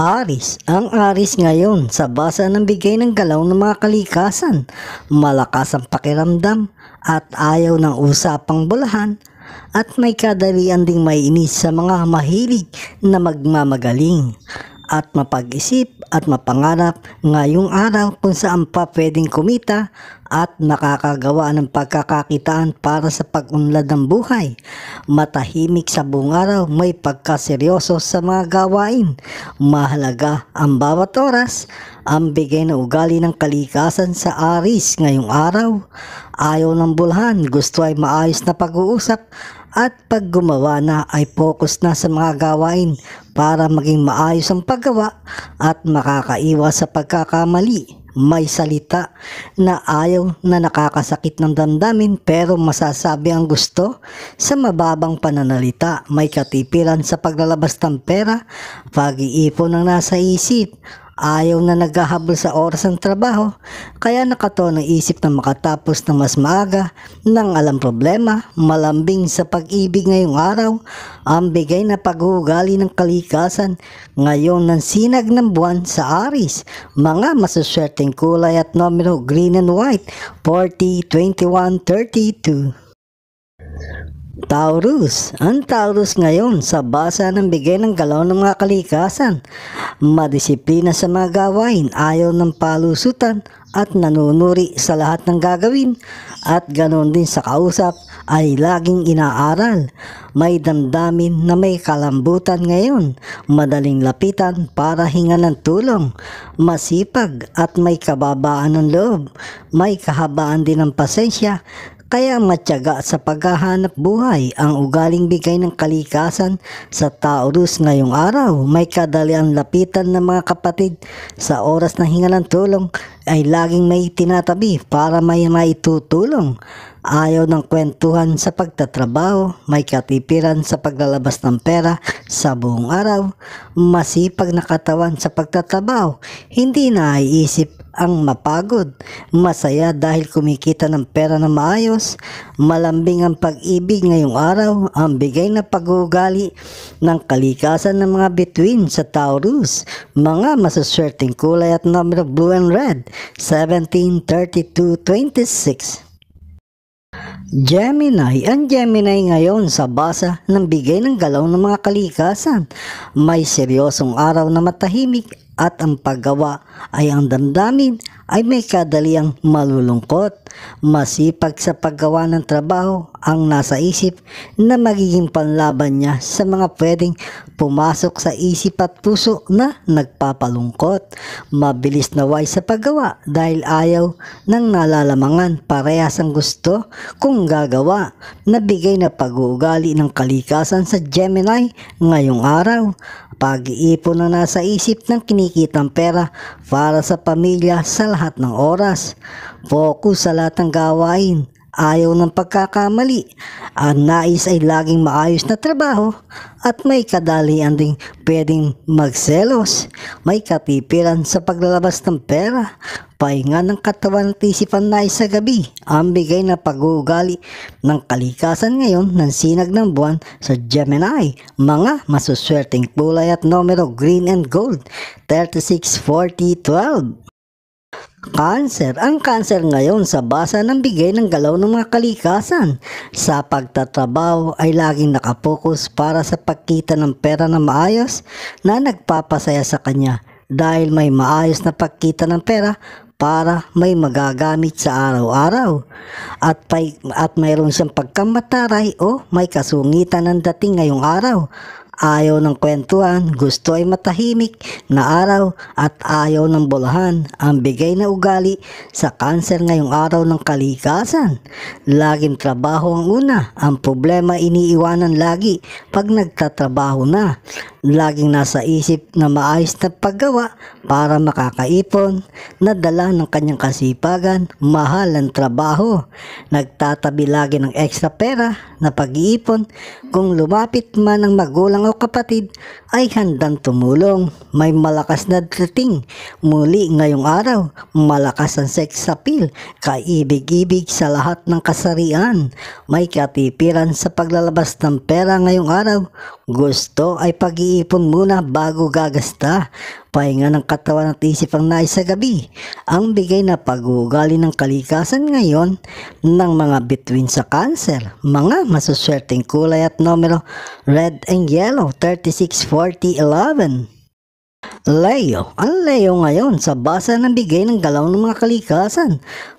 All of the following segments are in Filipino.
Aris, ang Aris ngayon sa basa ng bigay ng galaw ng mga kalikasan, malakas ang pakiramdam at ayaw ng usapang bulahan at may kadalian ding mainis sa mga mahilig na magmamagaling at mapag-isip at mapangarap ngayong araw kung saan pa pwedeng kumita at makakagawa ng pagkakakitaan para sa pag-unlad ng buhay. Matahimik sa buong araw, may pagkaseryoso sa mga gawain. Mahalaga ang bawat oras, ang bigay na ugali ng kalikasan sa aris ngayong araw. Ayaw ng bulhan, gusto ay maayos na pag-uusap at pag gumawa na ay focus na sa mga gawain para maging maayos ang paggawa at makakaiwas sa pagkakamali may salita na ayaw na nakakasakit ng damdamin pero masasabi ang gusto sa mababang pananalita. May katipiran sa paglalabas ng pera, pag-iipon ng nasa isip, Ayaw na naghahabol sa oras ng trabaho, kaya nakato ng isip na makatapos ng mas maaga nang alam problema, malambing sa pag-ibig ngayong araw, ang bigay na pag-uugali ng kalikasan ngayon ng sinag ng buwan sa Aris. Mga masuswerteng kulay at numero green and white, 40, 21, 32. Taurus. Ang Taurus ngayon sa basa ng bigay ng galaw ng mga kalikasan. Madisiplina sa mga gawain, ayaw ng palusutan at nanunuri sa lahat ng gagawin. At ganoon din sa kausap ay laging inaaral. May damdamin na may kalambutan ngayon. Madaling lapitan para hinga ng tulong. Masipag at may kababaan ng loob. May kahabaan din ng pasensya kaya matyaga sa paghahanap buhay ang ugaling bigay ng kalikasan sa Taurus ngayong araw. May kadalian lapitan ng mga kapatid sa oras ng hinga ng tulong ay laging may tinatabi para may maitutulong ayaw ng kwentuhan sa pagtatrabaho, may katipiran sa paglalabas ng pera sa buong araw, masipag na katawan sa pagtatrabaho, hindi na iisip ang mapagod, masaya dahil kumikita ng pera na maayos, malambing ang pag-ibig ngayong araw, ang bigay na pag-uugali ng kalikasan ng mga between sa Taurus, mga masuswerteng kulay at number blue and red, 17, 32, 26. Gemini, ang Gemini ngayon sa basa ng bigay ng galaw ng mga kalikasan. May seryosong araw na matahimik at ang paggawa ay ang damdamin ay may kadaliang malulungkot, masipag sa paggawa ng trabaho ang nasa isip na magiging panlaban niya sa mga pwedeng pumasok sa isip at puso na nagpapalungkot, mabilis na naway sa paggawa dahil ayaw ng nalalamangan parehas ang gusto kung gagawa na bigay na pag-uugali ng kalikasan sa Gemini ngayong araw pag-iipon na nasa isip ng kinikitang pera para sa pamilya sa lahat lahat ng oras. Focus sa lahat ng gawain. Ayaw ng pagkakamali. Ang nais ay laging maayos na trabaho at may kadalian ding pwedeng magselos. May katipiran sa paglalabas ng pera. Pahinga ng katawan at isipan nais sa gabi. Ang bigay na pag-uugali ng kalikasan ngayon ng sinag ng buwan sa Gemini. Mga masuswerteng kulay at numero green and gold. 36, 40, 12. Cancer. Ang cancer ngayon sa basa ng bigay ng galaw ng mga kalikasan. Sa pagtatrabaho ay laging nakapokus para sa pagkita ng pera na maayos na nagpapasaya sa kanya dahil may maayos na pagkita ng pera para may magagamit sa araw-araw at, pay, at mayroon siyang pagkamataray o may kasungitan ng dating ngayong araw ayaw ng kwentuhan, gusto ay matahimik na araw at ayaw ng bulahan. Ang bigay na ugali sa kanser ngayong araw ng kalikasan. Laging trabaho ang una. Ang problema iniiwanan lagi pag nagtatrabaho na. Laging nasa isip na maayos na paggawa para makakaipon, na dala ng kanyang kasipagan, mahal ang trabaho. Nagtatabi lagi ng ekstra pera na pag-iipon kung lumapit man ang magulang mga kapatid ay handang tumulong. May malakas na dating muli ngayong araw. Malakas ang sex appeal, kaibig-ibig sa lahat ng kasarian. May katipiran sa paglalabas ng pera ngayong araw gusto ay pag-iipon muna bago gagasta. Pahinga ng katawan at isip ang nais sa gabi. Ang bigay na pag-uugali ng kalikasan ngayon ng mga between sa cancer. Mga masuswerteng kulay at numero red and yellow 36, 40, 11. Leo. Ang Leo ngayon sa basa ng bigay ng galaw ng mga kalikasan.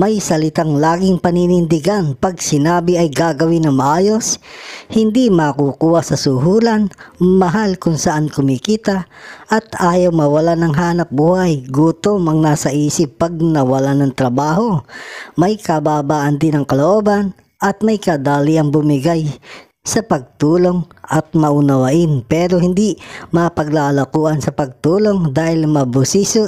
May salitang laging paninindigan pag sinabi ay gagawin ng maayos, hindi makukuha sa suhulan, mahal kung saan kumikita, at ayaw mawala ng hanap buhay, gutom ang nasa isip pag nawala ng trabaho. May kababaan din ang kalooban, at may kadali ang bumigay sa pagtulong at maunawain pero hindi mapaglalakuan sa pagtulong dahil mabusisi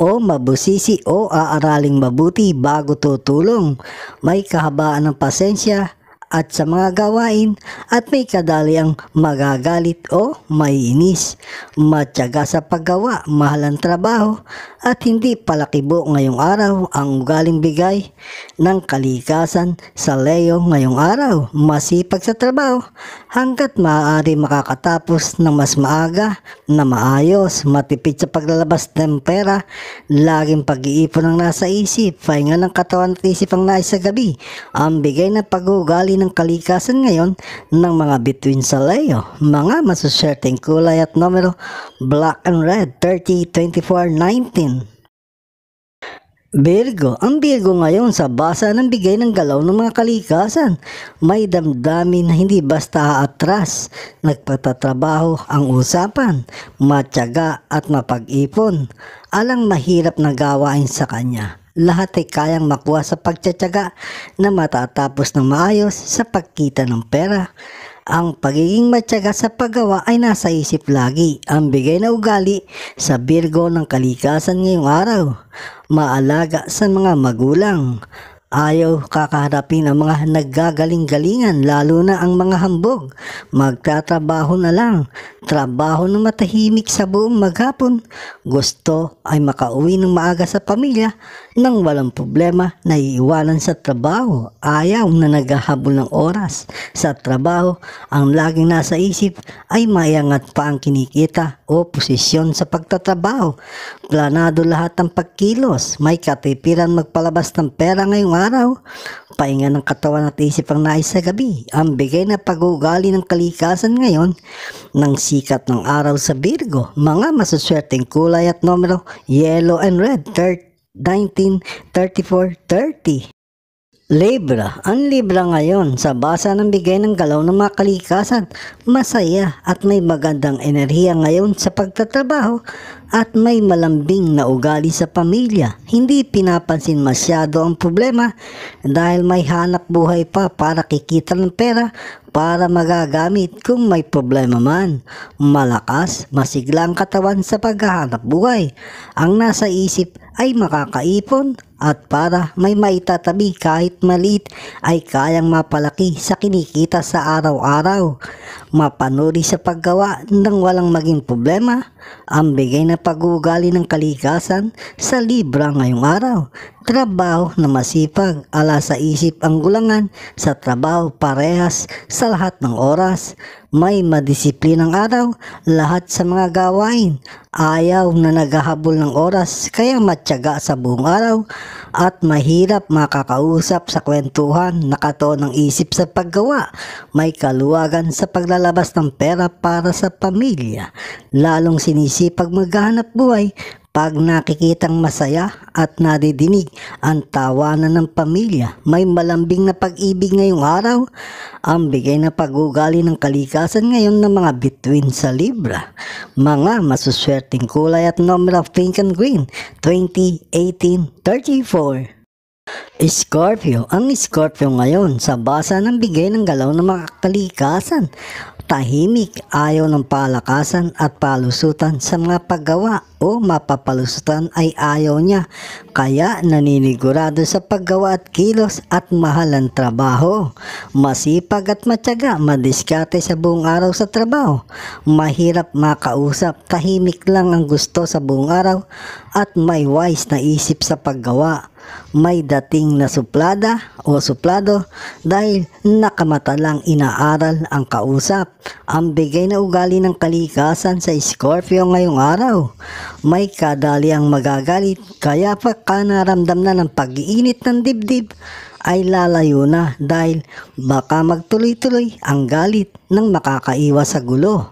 o mabusisi o aaraling mabuti bago tutulong. May kahabaan ng pasensya at sa mga gawain at may kadali ang magagalit o maiinis, matyaga sa paggawa, mahal trabaho at hindi palakibo ngayong araw ang ugaling bigay ng kalikasan sa Leo ngayong araw, masipag sa trabaho hanggat maaari makakatapos ng mas maaga na maayos, matipid sa paglalabas ng pera, laging pag-iipon ang nasa isip, pahinga ng katawan at isip ang nais sa gabi, ang bigay na pag-ugali uri ng kalikasan ngayon ng mga between sa Leo. Mga masuswerteng kulay at numero black and red 30, 24, 19. Virgo, ang Virgo ngayon sa basa ng bigay ng galaw ng mga kalikasan. May damdamin na hindi basta haatras. Nagpatatrabaho ang usapan, matyaga at mapag-ipon. Alang mahirap na gawain sa kanya lahat ay kayang makuha sa pagtsatsaga na matatapos ng maayos sa pagkita ng pera. Ang pagiging matyaga sa paggawa ay nasa isip lagi ang bigay na ugali sa Birgo ng kalikasan ngayong araw. Maalaga sa mga magulang Ayaw kakaharapin ang mga naggagaling-galingan, lalo na ang mga hambog. Magtatrabaho na lang. Trabaho na matahimik sa buong maghapon. Gusto ay makauwi ng maaga sa pamilya nang walang problema na iiwanan sa trabaho. Ayaw na naghahabol ng oras. Sa trabaho, ang laging nasa isip ay mayangat pa ang kinikita o posisyon sa pagtatrabaho. Planado lahat ng pagkilos. May katipiran magpalabas ng pera ngayong araw, painga ng katawan at isip ang nais sa gabi. Ang bigay na pag ng kalikasan ngayon ng sikat ng araw sa Virgo, mga masuswerteng kulay at numero yellow and red, 19, 34, 30. Libra, ang Libra ngayon sa basa ng bigay ng galaw ng mga kalikasan, masaya at may magandang enerhiya ngayon sa pagtatrabaho at may malambing na ugali sa pamilya. Hindi pinapansin masyado ang problema dahil may hanap buhay pa para kikita ng pera para magagamit kung may problema man. Malakas, masigla ang katawan sa paghahanap buhay. Ang nasa isip ay makakaipon at para may maitatabi kahit maliit ay kayang mapalaki sa kinikita sa araw-araw mapanuri sa paggawa nang walang maging problema ang bigay na pag-uugali ng kalikasan sa libra ngayong araw. Trabaho na masipag, ala sa isip ang gulangan, sa trabaho parehas sa lahat ng oras. May madisiplinang araw, lahat sa mga gawain. Ayaw na naghahabol ng oras, kaya matyaga sa buong araw at mahirap makakausap sa kwentuhan, nakato ng isip sa paggawa. May kaluwagan sa paglalakad naglalabas ng pera para sa pamilya, lalong sinisipag maghanap buhay pag nakikitang masaya at nadidinig ang tawanan ng pamilya, may malambing na pag-ibig ngayong araw, ang bigay na pag-ugali ng kalikasan ngayon ng mga bituin sa Libra. Mga masuswerteng kulay at number of pink and green, 20, 18, 34. Scorpio, ang Scorpio ngayon sa basa ng bigay ng galaw ng mga kalikasan, tahimik, ayaw ng palakasan at palusutan sa mga paggawa o mapapalusutan ay ayaw niya, kaya naninigurado sa paggawa at kilos at mahalan trabaho. Masipag at matyaga, madiskate sa buong araw sa trabaho, mahirap makausap, tahimik lang ang gusto sa buong araw at may wise na isip sa paggawa may dating na suplada o suplado dahil nakamatalang inaaral ang kausap. Ang bigay na ugali ng kalikasan sa Scorpio ngayong araw. May kadali ang magagalit kaya pa kanaramdam na ng pag-iinit ng dibdib ay lalayo na dahil baka magtuloy-tuloy ang galit ng makakaiwas sa gulo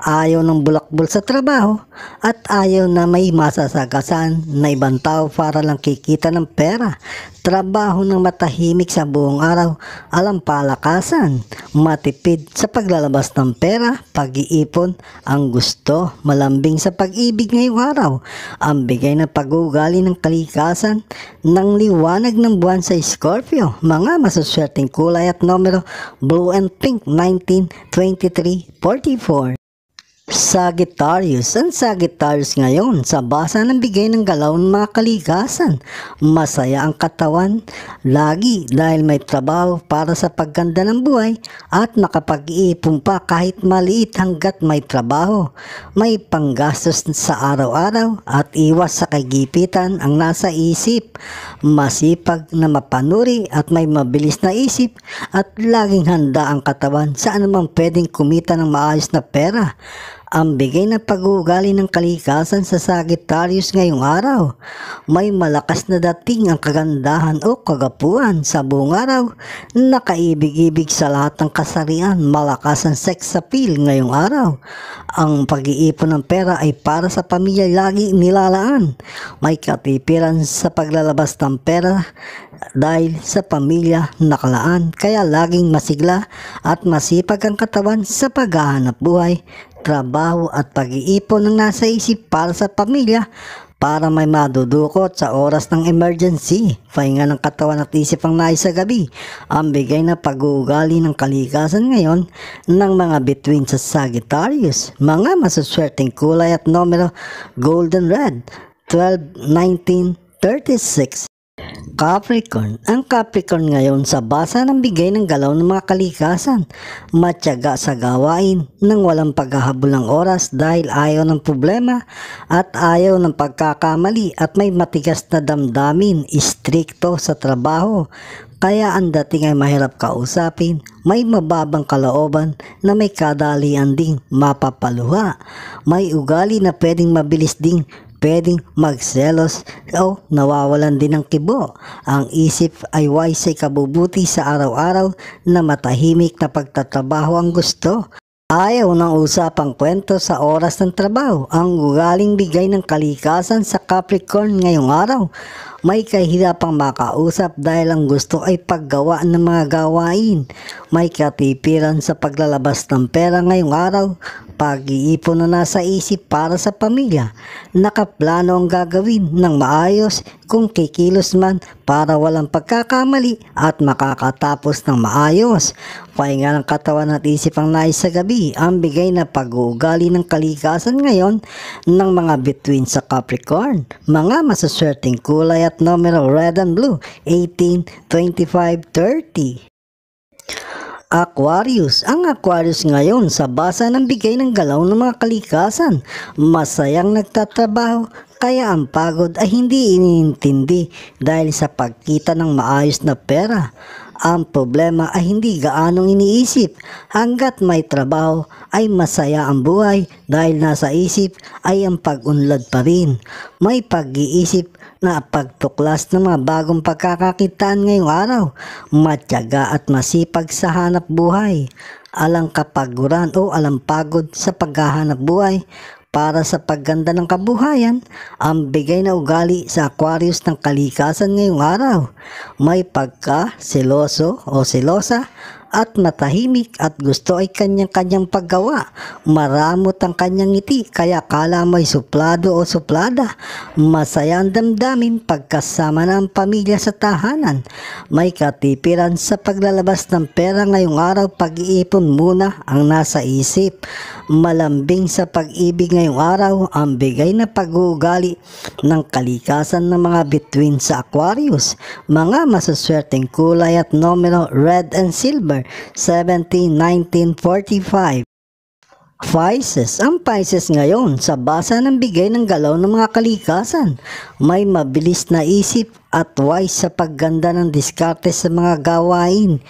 ayaw ng bulakbol sa trabaho at ayaw na may masasagasan na ibang tao para lang kikita ng pera. Trabaho ng matahimik sa buong araw, alam palakasan, matipid sa paglalabas ng pera, pag-iipon, ang gusto, malambing sa pag-ibig ngayong araw, ang bigay na pag-ugali ng kalikasan, ng liwanag ng buwan sa Scorpio, mga masuswerteng kulay at numero blue and pink 19, 23, 44. Sagittarius, ang Sagittarius ngayon sa basa ng bigay ng galaw ng mga kaligasan. Masaya ang katawan, lagi dahil may trabaho para sa pagganda ng buhay at makapag-iipon pa kahit maliit hanggat may trabaho. May panggastos sa araw-araw at iwas sa kagipitan ang nasa isip. Masipag na mapanuri at may mabilis na isip at laging handa ang katawan sa anumang pwedeng kumita ng maayos na pera. Ang bigay na pag-uugali ng kalikasan sa Sagittarius ngayong araw, may malakas na dating ang kagandahan o kagapuan sa buong araw na ibig sa lahat ng kasarian, malakas ang sex appeal ngayong araw. Ang pag-iipon ng pera ay para sa pamilya lagi nilalaan. May katipiran sa paglalabas ng pera dahil sa pamilya nakalaan kaya laging masigla at masipag ang katawan sa paghahanap buhay trabaho at pag-iipon na nasa isip para sa pamilya para may madudukot sa oras ng emergency. Pahinga ng katawan at isip ang nais sa gabi. Ang bigay na pag-uugali ng kalikasan ngayon ng mga between sa Sagittarius. Mga masuswerteng kulay at numero Golden Red, 12, 19, 36, Capricorn. Ang Capricorn ngayon sa basa ng bigay ng galaw ng mga kalikasan, matyaga sa gawain nang walang paghahabol ng oras dahil ayaw ng problema at ayaw ng pagkakamali at may matigas na damdamin, istrikto sa trabaho. Kaya ang dating ay mahirap kausapin, may mababang kalooban na may kadalian ding mapapaluha, may ugali na pwedeng mabilis ding pwedeng magselos o nawawalan din ng kibo. Ang isip ay wise kabubuti sa araw-araw na matahimik na pagtatrabaho ang gusto. Ayaw ng usapang kwento sa oras ng trabaho ang galing bigay ng kalikasan sa Capricorn ngayong araw. May kahirapang makausap dahil ang gusto ay paggawa ng mga gawain. May katipiran sa paglalabas ng pera ngayong araw, pag-iipon na nasa isip para sa pamilya. Nakaplano ang gagawin ng maayos kung kikilos man para walang pagkakamali at makakatapos ng maayos. Pahinga ng katawan at isip ang nais sa gabi ang bigay na pag-uugali ng kalikasan ngayon ng mga between sa Capricorn. Mga masaswerteng kulay at at numero red and blue, 182530 Aquarius. Ang Aquarius ngayon sa basa ng bigay ng galaw ng mga kalikasan. Masayang nagtatrabaho kaya ang pagod ay hindi iniintindi dahil sa pagkita ng maayos na pera ang problema ay hindi gaanong iniisip. Hanggat may trabaho ay masaya ang buhay dahil nasa isip ay ang pag-unlad pa rin. May pag-iisip na pagtuklas ng mga bagong pagkakakitaan ngayong araw. Matyaga at masipag sa hanap buhay alang kapaguran o alang pagod sa paghahanap buhay para sa pagganda ng kabuhayan ang bigay na ugali sa Aquarius ng kalikasan ngayong araw. May pagka, seloso o selosa at matahimik at gusto ay kanyang-kanyang paggawa. Maramot ang kanyang ngiti kaya kala may suplado o suplada. Masaya ang damdamin pagkasama na ang pamilya sa tahanan. May katipiran sa paglalabas ng pera ngayong araw pag-iipon muna ang nasa isip. Malambing sa pag-ibig ngayong araw ang bigay na pag-uugali ng kalikasan ng mga between sa Aquarius. Mga masaswerteng kulay at numero red and silver November Pisces. Ang Pisces ngayon, sa basa ng bigay ng galaw ng mga kalikasan, may mabilis na isip at wise sa pagganda ng diskarte sa mga gawain.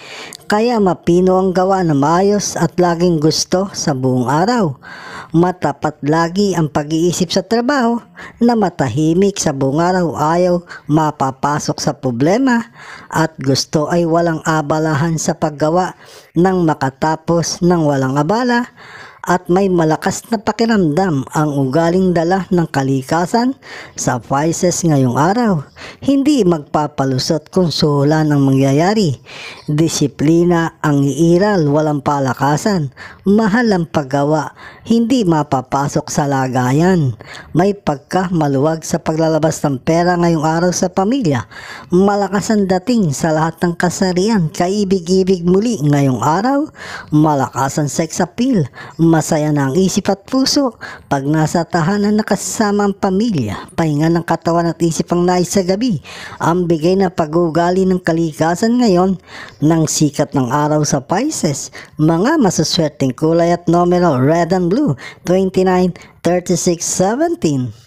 Kaya mapino ang gawa na maayos at laging gusto sa buong araw. Matapat lagi ang pag-iisip sa trabaho na matahimik sa buong araw ayaw mapapasok sa problema at gusto ay walang abalahan sa paggawa nang makatapos ng walang abala at may malakas na pakiramdam ang ugaling dala ng kalikasan sa Pisces ngayong araw. Hindi magpapalusot konsola ng mangyayari. Disiplina ang iiral, walang palakasan. Mahal ang paggawa, hindi mapapasok sa lagayan. May pagka maluwag sa paglalabas ng pera ngayong araw sa pamilya. Malakas ang dating sa lahat ng kasarian, kaibig-ibig muli ngayong araw. Malakas ang sex appeal, Masaya na ang isip at puso pag nasa tahanan na kasama ang pamilya, pahinga ng katawan at isip ang nais sa gabi, ang bigay na pag-ugali ng kalikasan ngayon ng sikat ng araw sa Pisces, mga masuswerteng kulay at numero red and blue, 29, 36, 17.